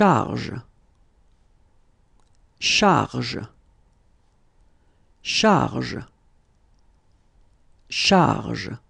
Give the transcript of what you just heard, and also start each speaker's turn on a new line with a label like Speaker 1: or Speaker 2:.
Speaker 1: charge, charge, charge, charge.